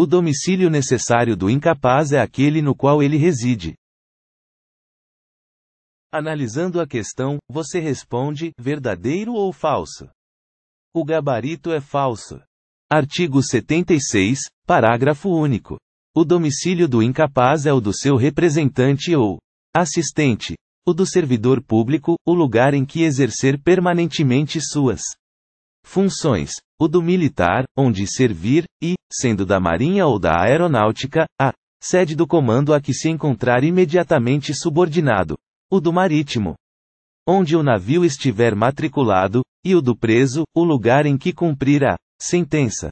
O domicílio necessário do incapaz é aquele no qual ele reside. Analisando a questão, você responde: verdadeiro ou falso? O gabarito é falso. Artigo 76, parágrafo único. O domicílio do incapaz é o do seu representante ou assistente, o do servidor público, o lugar em que exercer permanentemente suas Funções: o do militar, onde servir, e, sendo da Marinha ou da Aeronáutica, a sede do comando a que se encontrar imediatamente subordinado. O do marítimo, onde o navio estiver matriculado, e o do preso, o lugar em que cumprir a sentença.